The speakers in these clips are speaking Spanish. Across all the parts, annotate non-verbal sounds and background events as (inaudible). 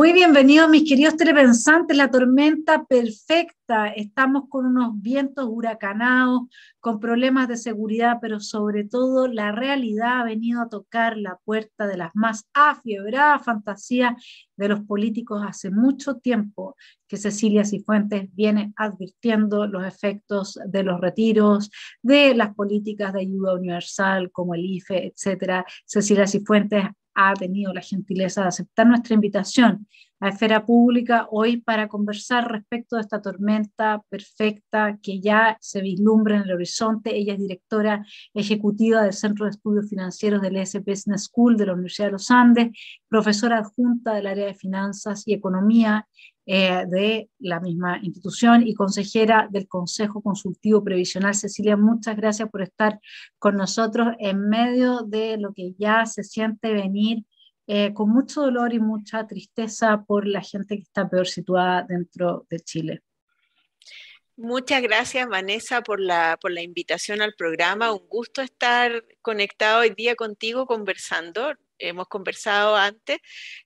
Muy bienvenidos mis queridos telepensantes, la tormenta perfecta. Estamos con unos vientos huracanados, con problemas de seguridad, pero sobre todo la realidad ha venido a tocar la puerta de las más afiebradas fantasías de los políticos hace mucho tiempo que Cecilia Cifuentes viene advirtiendo los efectos de los retiros, de las políticas de ayuda universal como el IFE, etcétera. Cecilia Cifuentes ha tenido la gentileza de aceptar nuestra invitación a Esfera Pública hoy para conversar respecto de esta tormenta perfecta que ya se vislumbra en el horizonte. Ella es directora ejecutiva del Centro de Estudios Financieros del S Business School de la Universidad de los Andes, profesora adjunta del área de finanzas y economía eh, de la misma institución y consejera del Consejo Consultivo Previsional. Cecilia, muchas gracias por estar con nosotros en medio de lo que ya se siente venir eh, con mucho dolor y mucha tristeza por la gente que está peor situada dentro de Chile. Muchas gracias, Vanessa, por la, por la invitación al programa. Un gusto estar conectado hoy día contigo conversando hemos conversado antes.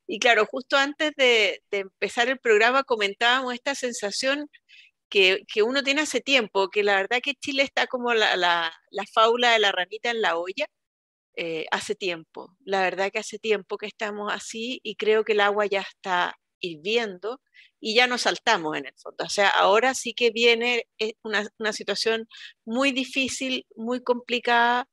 Y claro, justo antes de, empezar el programa comentábamos esta sensación que, que, uno tiene hace tiempo, que la verdad que Chile está como la, la, la faula de la ranita en la olla. Eh, hace tiempo, la verdad que hace tiempo que estamos así y creo que el agua ya está hirviendo y ya nos saltamos en el fondo. O sea, ahora sí que viene eh, una, una situación muy difícil, muy complicada,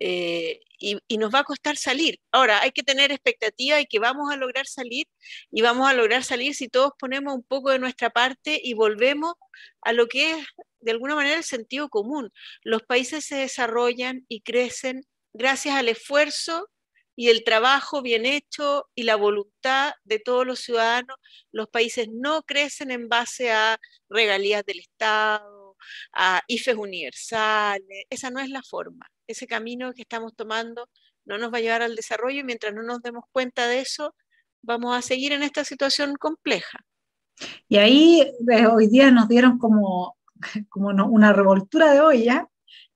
eh, y, nos va a costar salir. Ahora, hay que tener expectativa y que vamos a lograr salir y vamos a lograr salir si todos ponemos un poco de nuestra parte y volvemos a lo que es, de alguna manera, el sentido común. Los países se desarrollan y crecen gracias al esfuerzo y el trabajo bien hecho y la voluntad de todos los ciudadanos. Los países no crecen en base a regalías del Estado a IFES universales. Esa no es la forma. Ese camino que estamos tomando no nos va a llevar al desarrollo y mientras no nos demos cuenta de eso, vamos a seguir en esta situación compleja. Y ahí eh, hoy día nos dieron como, (laughs) como una revoltura de olla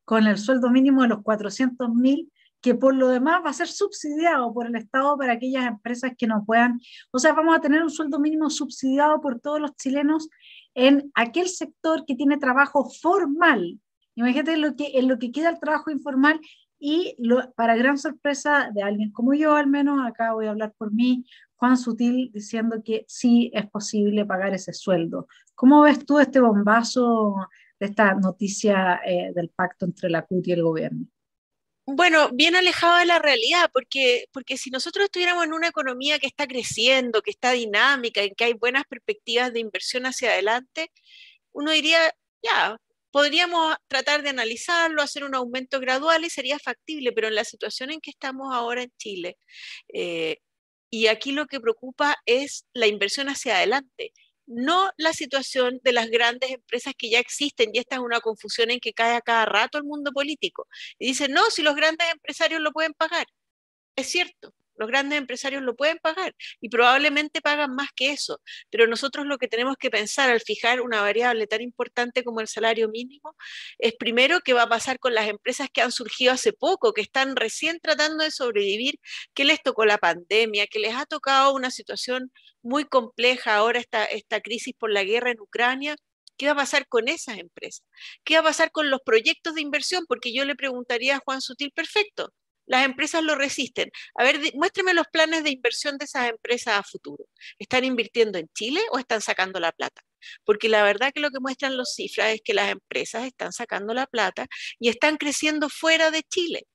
con el sueldo mínimo de los 400.000 mil que por lo demás va a ser subsidiado por el Estado para aquellas empresas que no puedan, o sea, vamos a tener un sueldo mínimo subsidiado por todos los chilenos en aquel sector que tiene trabajo formal. Imagínate lo que, en lo que queda el trabajo informal y para gran sorpresa de alguien como yo, al menos acá voy a hablar por mí, Juan Sutil, diciendo que sí es posible pagar ese sueldo. ¿Cómo ves tú este bombazo de esta noticia eh, del pacto entre la CUT y el gobierno? bueno, bien alejado de la realidad, porque, si nosotros estuviéramos en una economía que está creciendo, que está dinámica, en que hay buenas perspectivas de inversión hacia adelante, uno diría, ya, podríamos tratar de analizarlo, hacer un aumento gradual y sería factible, pero en la situación en que estamos ahora en Chile, eh, y aquí lo que preocupa es la inversión hacia adelante, no la situación de las grandes empresas que ya existen, y esta es una confusión en que cae a cada rato el mundo político. Y dicen, no, si los grandes empresarios lo pueden pagar. Es cierto, los grandes empresarios lo pueden pagar y probablemente pagan más que eso, pero nosotros lo que tenemos que pensar al fijar una variable tan importante como el salario mínimo es primero qué va a pasar con las empresas que han surgido hace poco, que están recién tratando de sobrevivir, que les tocó la pandemia, que les ha tocado una situación muy compleja ahora esta, esta crisis por la guerra en Ucrania, ¿Qué va a pasar con esas empresas? ¿Qué va a pasar con los proyectos de inversión? Porque yo le preguntaría a Juan Sutil, perfecto, las empresas lo resisten. A ver, muéstrame los planes de inversión de esas empresas a futuro. ¿Están invirtiendo en Chile o están sacando la plata? Porque la verdad que lo que muestran las cifras es que las empresas están sacando la plata y están creciendo fuera de Chile.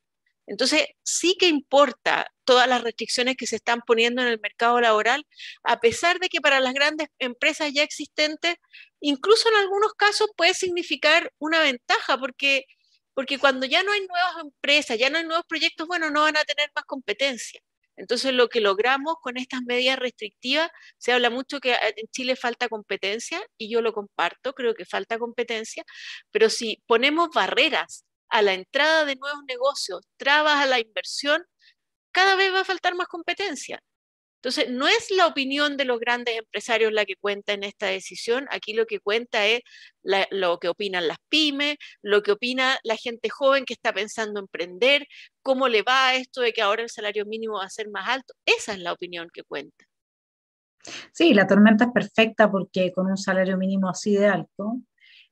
Entonces, sí que importa todas las restricciones que se están poniendo en el mercado laboral, a pesar de que para las grandes empresas ya existentes, incluso en algunos casos puede significar una ventaja, porque porque cuando ya no hay nuevas empresas, ya no hay nuevos proyectos, bueno, no van a tener más competencia. Entonces, lo que logramos con estas medidas restrictivas, se habla mucho que eh, en Chile falta competencia, y yo lo comparto, creo que falta competencia, pero si ponemos barreras a la entrada de nuevos negocios, trabas a la inversión, cada vez va a faltar más competencia. Entonces, no es la opinión de los grandes empresarios la que cuenta en esta decisión, aquí lo que cuenta es lo que opinan las pymes, lo que opina la gente joven que está pensando emprender, cómo le va esto de que ahora el salario mínimo va a ser más alto. Esa es la opinión que cuenta. Sí, la tormenta es perfecta porque con un salario mínimo así de alto,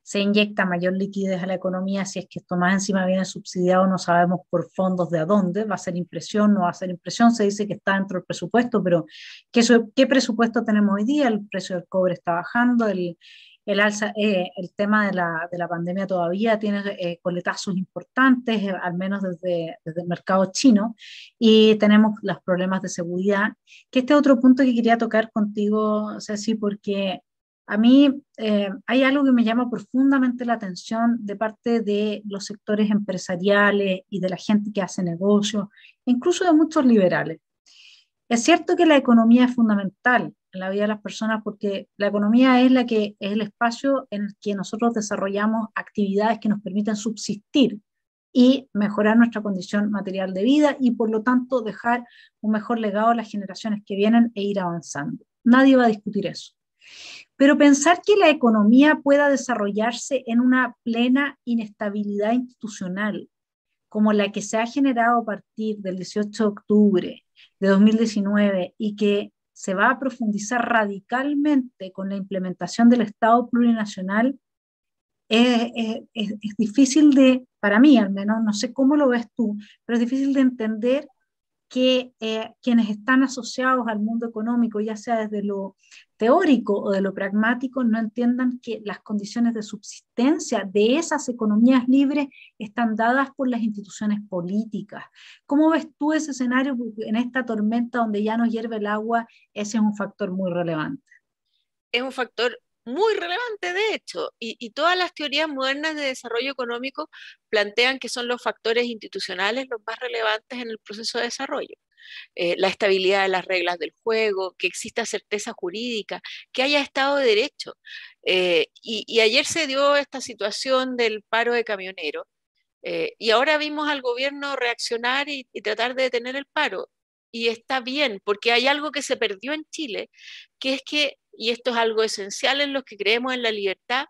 se inyecta mayor liquidez a la economía, si es que esto más encima viene subsidiado, no sabemos por fondos de a dónde, va a ser impresión, no va a ser impresión, se dice que está dentro del presupuesto, pero ¿qué, presupuesto tenemos hoy día? El precio del cobre está bajando, el, alza, eh, el tema de la, pandemia todavía tiene eh, coletazos importantes, eh, al menos desde, el mercado chino, y tenemos los problemas de seguridad, que este otro punto que quería tocar contigo, Ceci, porque a mí eh, hay algo que me llama profundamente la atención de parte de los sectores empresariales y de la gente que hace negocios, incluso de muchos liberales. Es cierto que la economía es fundamental en la vida de las personas porque la economía es la que es el espacio en el que nosotros desarrollamos actividades que nos permiten subsistir y mejorar nuestra condición material de vida y por lo tanto dejar un mejor legado a las generaciones que vienen e ir avanzando. Nadie va a discutir eso. Pero pensar que la economía pueda desarrollarse en una plena inestabilidad institucional, como la que se ha generado a partir del 18 de octubre de 2019 y que se va a profundizar radicalmente con la implementación del Estado plurinacional, es, es difícil de, para mí al menos, no sé cómo lo ves tú, pero es difícil de entender que eh, quienes están asociados al mundo económico, ya sea desde lo teórico o de lo pragmático, no entiendan que las condiciones de subsistencia de esas economías libres están dadas por las instituciones políticas. ¿Cómo ves tú ese escenario en esta tormenta donde ya no hierve el agua? Ese es un factor muy relevante. Es un factor muy relevante de hecho, y, todas las teorías modernas de desarrollo económico plantean que son los factores institucionales los más relevantes en el proceso de desarrollo. Eh, la estabilidad de las reglas del juego, que exista certeza jurídica, que haya Estado de Derecho. Eh, y, ayer se dio esta situación del paro de camioneros, eh, y ahora vimos al gobierno reaccionar y tratar de detener el paro. Y está bien, porque hay algo que se perdió en Chile, que es que y esto es algo esencial en los que creemos en la libertad,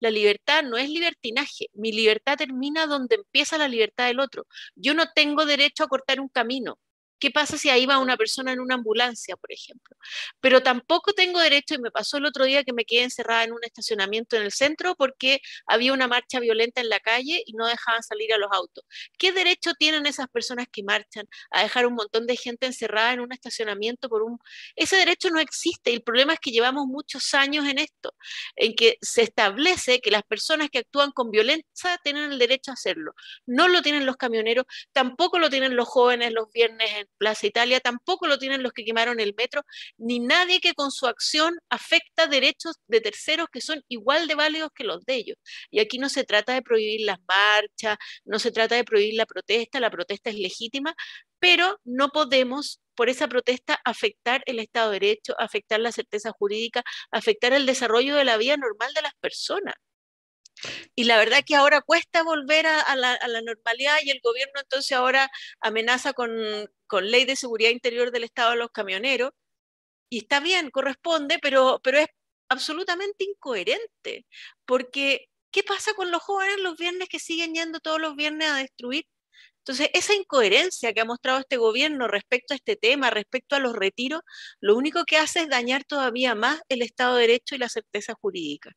la libertad no es libertinaje, mi libertad termina donde empieza la libertad del otro. Yo no tengo derecho a cortar un camino, ¿Qué pasa si ahí va una persona en una ambulancia, por ejemplo? Pero tampoco tengo derecho, y me pasó el otro día que me quedé encerrada en un estacionamiento en el centro porque había una marcha violenta en la calle y no dejaban salir a los autos. ¿Qué derecho tienen esas personas que marchan a dejar un montón de gente encerrada en un estacionamiento por un... Ese derecho no existe el problema es que llevamos muchos años en esto, en que se establece que las personas que actúan con violencia tienen el derecho a hacerlo. No lo tienen los camioneros, tampoco lo tienen los jóvenes los viernes Plaza Italia, tampoco lo tienen los que quemaron el metro, ni nadie que con su acción afecta derechos de terceros que son igual de válidos que los de ellos. Y aquí no se trata de prohibir las marchas, no se trata de prohibir la protesta, la protesta es legítima, pero no podemos por esa protesta afectar el Estado de Derecho, afectar la certeza jurídica, afectar el desarrollo de la vida normal de las personas. Y la verdad que ahora cuesta volver a, la, normalidad y el gobierno entonces ahora amenaza con, ley de seguridad interior del Estado a los camioneros. Y está bien, corresponde, pero, pero es absolutamente incoherente. Porque, ¿qué pasa con los jóvenes los viernes que siguen yendo todos los viernes a destruir? Entonces, esa incoherencia que ha mostrado este gobierno respecto a este tema, respecto a los retiros, lo único que hace es dañar todavía más el Estado de Derecho y la certeza jurídica.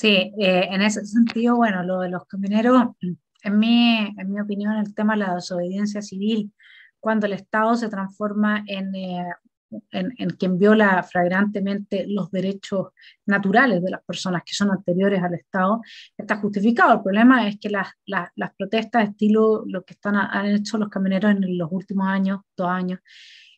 Sí, eh, en ese sentido, bueno, lo de los camioneros, (clears throat) en mi, en mi opinión, el tema de la desobediencia civil, cuando el Estado se transforma eh, en, en, quien viola flagrantemente los derechos naturales de las personas que son anteriores al Estado, está justificado. El problema es que las, las, protestas de estilo, lo que están, han hecho los camioneros en los últimos años, dos años,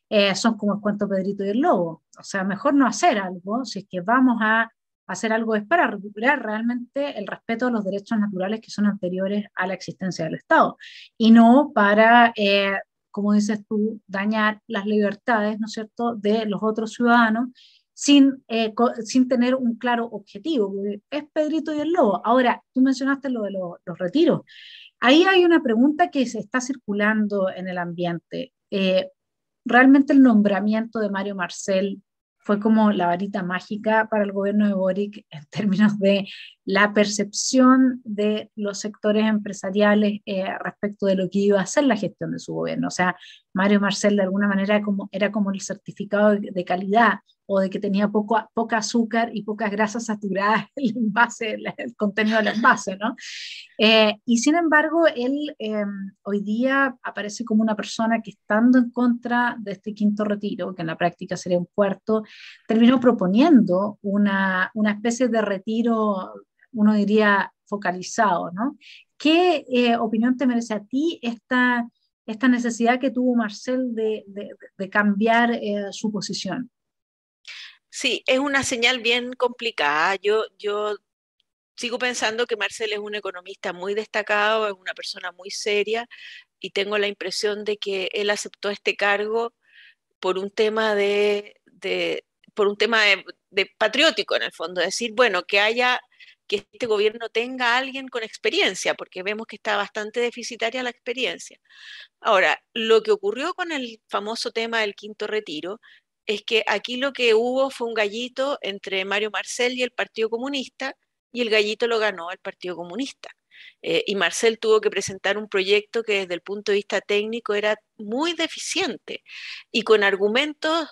eh, son como el cuento Pedrito y el Lobo. O sea, mejor no hacer algo si es que vamos a hacer algo es para recuperar realmente el respeto a los derechos naturales que son anteriores a la existencia del Estado y no para, eh, como dices tú, dañar las libertades, ¿no es cierto?, de los otros ciudadanos sin, eh, sin tener un claro objetivo. Es Pedrito y el Lobo. Ahora, tú mencionaste lo de los retiros. Ahí hay una pregunta que se está circulando en el ambiente. Eh, ¿Realmente el nombramiento de Mario Marcel fue como la varita mágica para el gobierno de Boric en términos de la percepción de los sectores empresariales eh, respecto de lo que iba a ser la gestión de su gobierno. O sea, Mario Marcel de alguna manera como, era como el certificado de calidad o de que tenía poco, poca azúcar y pocas grasas saturadas (laughs) en el envase, el, el contenido del envase, ¿no? Eh, y sin embargo, él em, hoy día aparece como una persona que estando en contra de este quinto retiro, que en la práctica sería un cuarto, terminó proponiendo una, una especie de retiro, uno diría, focalizado, ¿no? ¿Qué eh, opinión te merece a ti esta, esta necesidad que tuvo Marcel de cambiar eh, su posición? Sí, es una señal bien complicada. Yo, sigo pensando que Marcel es un economista muy destacado, es una persona muy seria y tengo la impresión de que él aceptó este cargo por un tema de, por un tema de, patriótico en el fondo, decir, bueno, que haya que este gobierno tenga alguien con experiencia, porque vemos que está bastante deficitaria la experiencia. Ahora, lo que ocurrió con el famoso tema del quinto retiro es que aquí lo que hubo fue un gallito entre Mario Marcel y el Partido Comunista, y el gallito lo ganó el Partido Comunista. Eh, y Marcel tuvo que presentar un proyecto que desde el punto de vista técnico era muy deficiente y con argumentos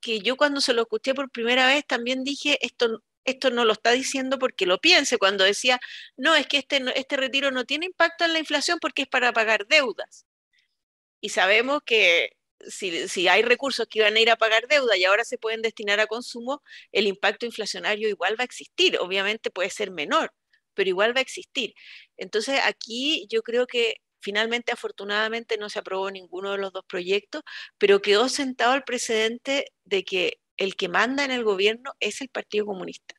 que yo cuando se lo escuché por primera vez también dije, esto, esto no lo está diciendo porque lo piense, cuando decía, no, es que este, este retiro no tiene impacto en la inflación porque es para pagar deudas. Y sabemos que si, hay recursos que iban a ir a pagar deuda y ahora se pueden destinar a consumo, el impacto inflacionario igual va a existir. Obviamente puede ser menor, pero igual va a existir. Entonces aquí yo creo que finalmente, afortunadamente, no se aprobó ninguno de los dos proyectos, pero quedó sentado el precedente de que el que manda en el gobierno es el Partido Comunista.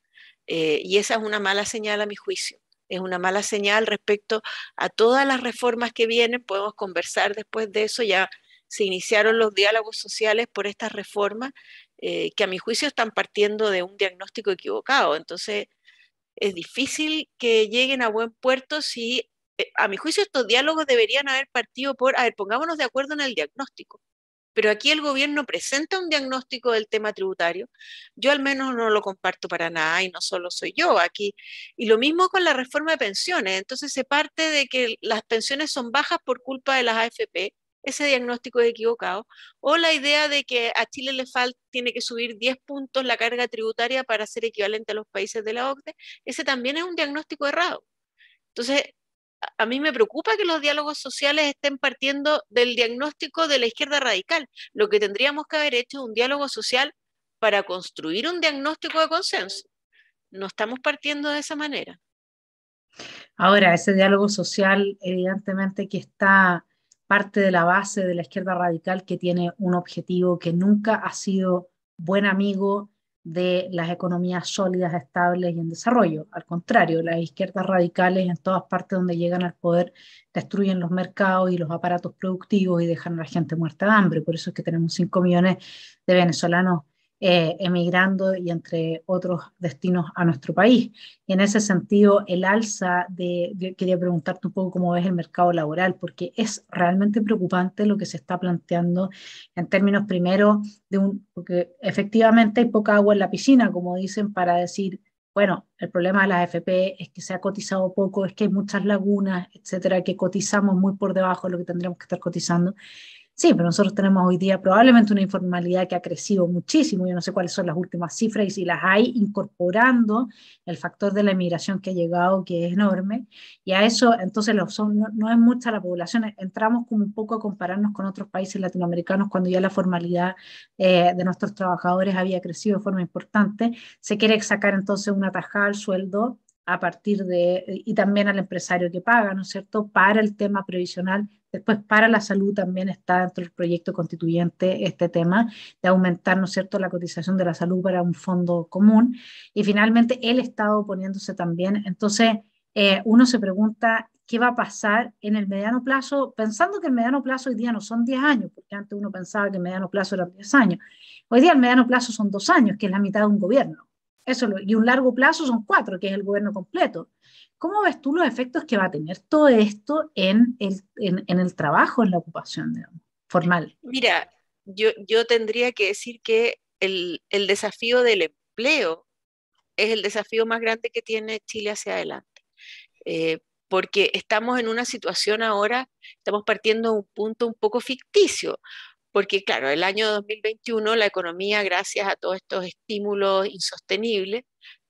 Eh, y esa es una mala señal a mi juicio es una mala señal respecto a todas las reformas que vienen. Podemos conversar después de eso, ya se iniciaron los diálogos sociales por estas reformas eh, que a mi juicio están partiendo de un diagnóstico equivocado. Entonces, es difícil que lleguen a buen puerto si, eh, a mi juicio, estos diálogos deberían haber partido por, a ver, pongámonos de acuerdo en el diagnóstico. Pero aquí el gobierno presenta un diagnóstico del tema tributario. Yo al menos no lo comparto para nada y no solo soy yo aquí. Y lo mismo con la reforma de pensiones. Entonces se parte de que las pensiones son bajas por culpa de las AFP ese diagnóstico es equivocado, o la idea de que a Chile le falta, tiene que subir 10 puntos la carga tributaria para ser equivalente a los países de la OCDE, ese también es un diagnóstico errado. Entonces, a mí me preocupa que los diálogos sociales estén partiendo del diagnóstico de la izquierda radical. Lo que tendríamos que haber hecho es un diálogo social para construir un diagnóstico de consenso. No estamos partiendo de esa manera. Ahora, ese diálogo social evidentemente que está parte de la base de la izquierda radical que tiene un objetivo que nunca ha sido buen amigo de las economías sólidas, estables y en desarrollo. Al contrario, las izquierdas radicales en todas partes donde llegan al poder destruyen los mercados y los aparatos productivos y dejan a la gente muerta de hambre. Por eso es que tenemos 5 millones de venezolanos eh, emigrando y entre otros destinos a nuestro país. en ese sentido, el alza de, quería preguntarte un poco cómo ves el mercado laboral, porque es realmente preocupante lo que se está planteando en términos primero de un, porque efectivamente hay poca agua en la piscina, como dicen, para decir bueno, el problema de las AFP es que se ha cotizado poco, es que hay muchas lagunas, etcétera, que cotizamos muy por debajo de lo que tendríamos que estar cotizando. Sí, pero nosotros tenemos hoy día probablemente una informalidad que ha crecido muchísimo. Yo no sé cuáles son las últimas cifras y si las hay, incorporando el factor de la inmigración que ha llegado, que es enorme. Y a eso, entonces, no, es mucha la población. Entramos como un poco a compararnos con otros países latinoamericanos cuando ya la formalidad eh, de nuestros trabajadores había crecido de forma importante. Se quiere sacar entonces una tajada al sueldo a partir de, y también al empresario que paga, ¿no es cierto?, para el tema previsional Después, para la salud también está dentro del proyecto constituyente este tema de aumentar, ¿no es cierto?, la cotización de la salud para un fondo común. Y finalmente, el Estado poniéndose también. Entonces, eh, uno se pregunta qué va a pasar en el mediano plazo, pensando que el mediano plazo hoy día no son 10 años, porque antes uno pensaba que el mediano plazo era 10 años. Hoy día el mediano plazo son 2 años, que es la mitad de un gobierno. Eso y un largo plazo son 4, que es el gobierno completo. ¿Cómo ves tú los efectos que va a tener todo esto en el, trabajo, en la ocupación formal? Mira, yo, tendría que decir que el, desafío del empleo es el desafío más grande que tiene Chile hacia adelante. Eh, porque estamos en una situación ahora, estamos partiendo de un punto un poco ficticio, porque claro, el año 2021 la economía, gracias a todos estos estímulos insostenibles,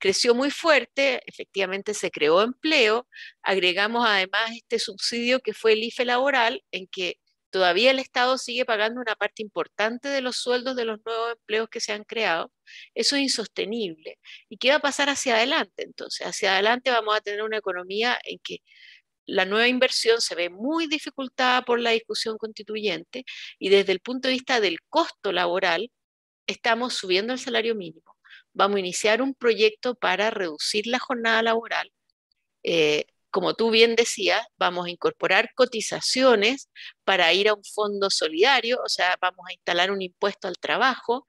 creció muy fuerte, efectivamente se creó empleo, agregamos además este subsidio que fue el IFE laboral, en que todavía el Estado sigue pagando una parte importante de los sueldos de los nuevos empleos que se han creado, eso es insostenible. ¿Y qué va a pasar hacia adelante entonces? Hacia adelante vamos a tener una economía en que la nueva inversión se ve muy dificultada por la discusión constituyente y desde el punto de vista del costo laboral estamos subiendo el salario mínimo vamos a iniciar un proyecto para reducir la jornada laboral. Eh, como tú bien decías, vamos a incorporar cotizaciones para ir a un fondo solidario, o sea, vamos a instalar un impuesto al trabajo.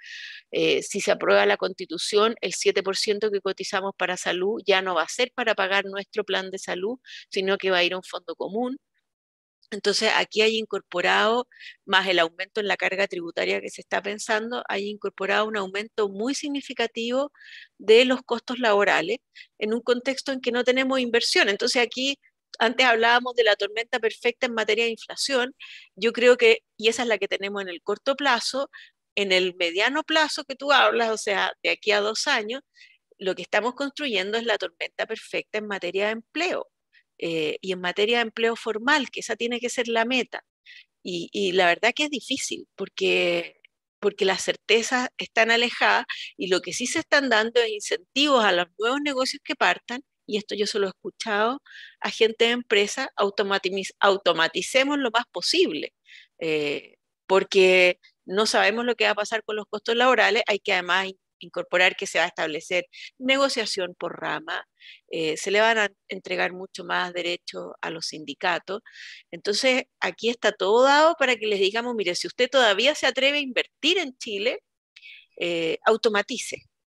Eh, si se aprueba la constitución, el 7% que cotizamos para salud ya no va a ser para pagar nuestro plan de salud, sino que va a ir a un fondo común. Entonces, aquí hay incorporado, más el aumento en la carga tributaria que se está pensando, hay incorporado un aumento muy significativo de los costos laborales en un contexto en que no tenemos inversión. Entonces, aquí antes hablábamos de la tormenta perfecta en materia de inflación. Yo creo que, y esa es la que tenemos en el corto plazo, en el mediano plazo que tú hablas, o sea, de aquí a dos años, lo que estamos construyendo es la tormenta perfecta en materia de empleo eh, y en materia de empleo formal, que esa tiene que ser la meta. Y, la verdad que es difícil porque, porque las certezas están alejadas y lo que sí se están dando es incentivos a los nuevos negocios que partan y esto yo se lo he escuchado a gente de empresa, automaticemos lo más posible, eh, porque no sabemos lo que va a pasar con los costos laborales, hay que además incorporar que se va a establecer negociación por rama, eh, se le van a entregar mucho más derechos a los sindicatos. Entonces, aquí está todo dado para que les digamos, mire, si usted todavía se atreve a invertir en Chile, eh, automatice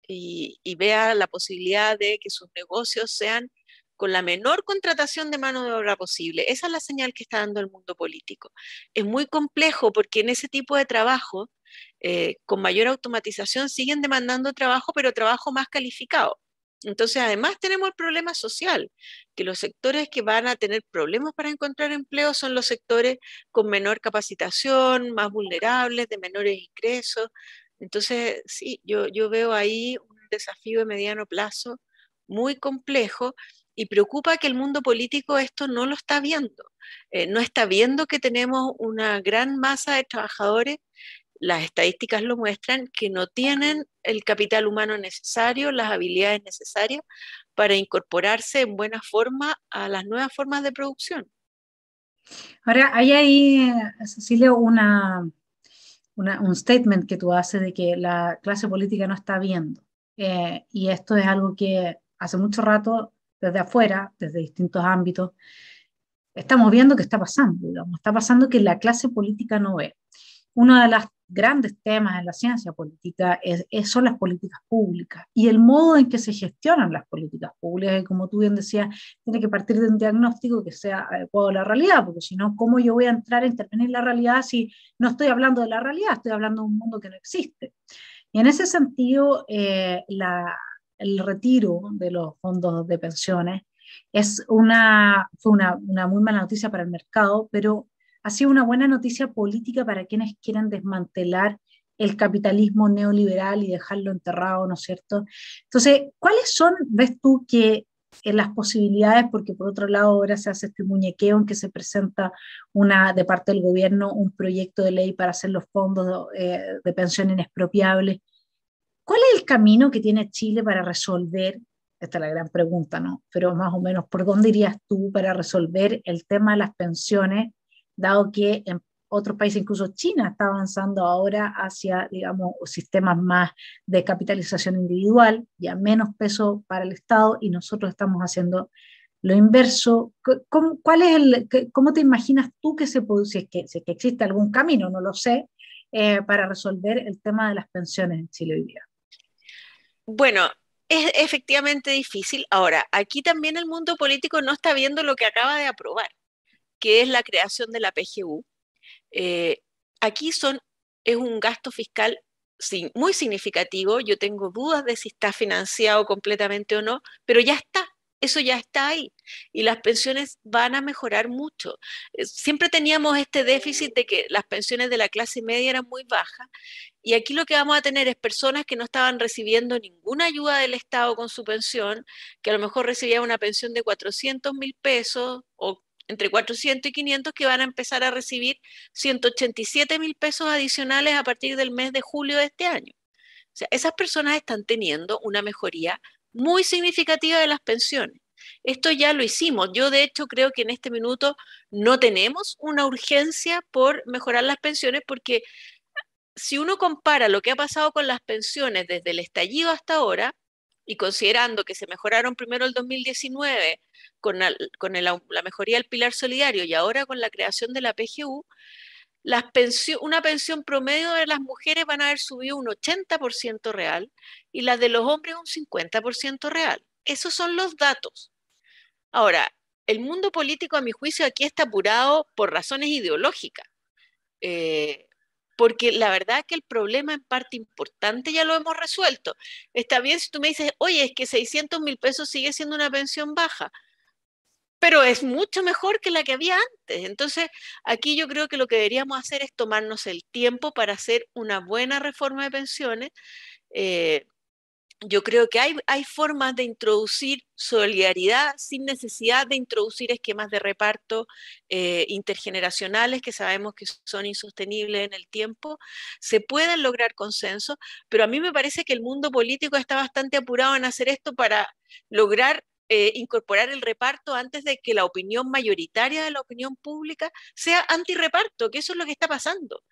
y, vea la posibilidad de que sus negocios sean con la menor contratación de mano de obra posible. Esa es la señal que está dando el mundo político. Es muy complejo porque en ese tipo de trabajo, eh, con mayor automatización, siguen demandando trabajo, pero trabajo más calificado. Entonces, además tenemos el problema social, que los sectores que van a tener problemas para encontrar empleo son los sectores con menor capacitación, más vulnerables, de menores ingresos. Entonces, sí, yo, yo veo ahí un desafío de mediano plazo muy complejo y preocupa que el mundo político esto no lo está viendo. Eh, no está viendo que tenemos una gran masa de trabajadores, las estadísticas lo muestran, que no tienen el capital humano necesario, las habilidades necesarias para incorporarse en buena forma a las nuevas formas de producción. Ahora, hay ahí, Cecilia, una, un statement que tú haces de que la clase política no está viendo. Eh, y esto es algo que hace mucho rato desde afuera, desde distintos ámbitos, estamos viendo que está pasando, digamos, está pasando que la clase política no ve. Uno de los grandes temas en la ciencia política es, son las políticas públicas y el modo en que se gestionan las políticas públicas, y como tú bien decías, tiene que partir de un diagnóstico que sea adecuado a la realidad, porque si no, ¿cómo yo voy a entrar a intervenir en la realidad si no estoy hablando de la realidad, estoy hablando de un mundo que no existe? Y en ese sentido, eh, la, el retiro de los fondos de pensiones. Es una, fue una, muy mala noticia para el mercado, pero ha sido una buena noticia política para quienes quieren desmantelar el capitalismo neoliberal y dejarlo enterrado, ¿no es cierto? Entonces, ¿cuáles son, ves tú, que en eh, las posibilidades, porque por otro lado ahora se hace este muñequeo en que se presenta una, de parte del gobierno un proyecto de ley para hacer los fondos de, eh, pensiones de pensión inexpropiables ¿Cuál es el camino que tiene Chile para resolver? Esta es la gran pregunta, ¿no? Pero más o menos, ¿por dónde irías tú para resolver el tema de las pensiones, dado que en otros países, incluso China, está avanzando ahora hacia, digamos, sistemas más de capitalización individual, y a menos peso para el Estado, y nosotros estamos haciendo lo inverso. ¿Cómo, cuál es el, cómo te imaginas tú que se puede, si es que, si es que existe algún camino, no lo sé, eh, para resolver el tema de las pensiones en Chile hoy día? Bueno, es efectivamente difícil. Ahora, aquí también el mundo político no está viendo lo que acaba de aprobar, que es la creación de la PGU. Eh, aquí son, es un gasto fiscal muy significativo. Yo tengo dudas de si está financiado completamente o no, pero ya está. Eso ya está ahí y las pensiones van a mejorar mucho. Eh, siempre teníamos este déficit de que las pensiones de la clase media eran muy bajas y aquí lo que vamos a tener es personas que no estaban recibiendo ninguna ayuda del Estado con su pensión, que a lo mejor recibían una pensión de 400 mil pesos o entre 400 y 500 que van a empezar a recibir 187 mil pesos adicionales a partir del mes de julio de este año. O sea, esas personas están teniendo una mejoría muy significativa de las pensiones. Esto ya lo hicimos. Yo de hecho creo que en este minuto no tenemos una urgencia por mejorar las pensiones porque si uno compara lo que ha pasado con las pensiones desde el estallido hasta ahora, y considerando que se mejoraron primero el 2019 con, la mejoría del pilar solidario y ahora con la creación de la PGU, una pensión promedio de las mujeres van a haber subido un 80% real y las de los hombres un 50% real. Esos son los datos. Ahora, el mundo político, a mi juicio, aquí está apurado por razones ideológicas. Eh, porque la verdad que el problema en parte importante ya lo hemos resuelto. Está bien si tú me dices, oye, es que 600 mil pesos sigue siendo una pensión baja pero es mucho mejor que la que había antes. Entonces, aquí yo creo que lo que deberíamos hacer es tomarnos el tiempo para hacer una buena reforma de pensiones. Eh, yo creo que hay, hay formas de introducir solidaridad sin necesidad de introducir esquemas de reparto eh, intergeneracionales que sabemos que son insostenibles en el tiempo. Se pueden lograr consensos, pero a mí me parece que el mundo político está bastante apurado en hacer esto para lograr eh, incorporar el reparto antes de que la opinión mayoritaria de la opinión pública sea antirreparto, que eso es lo que está pasando.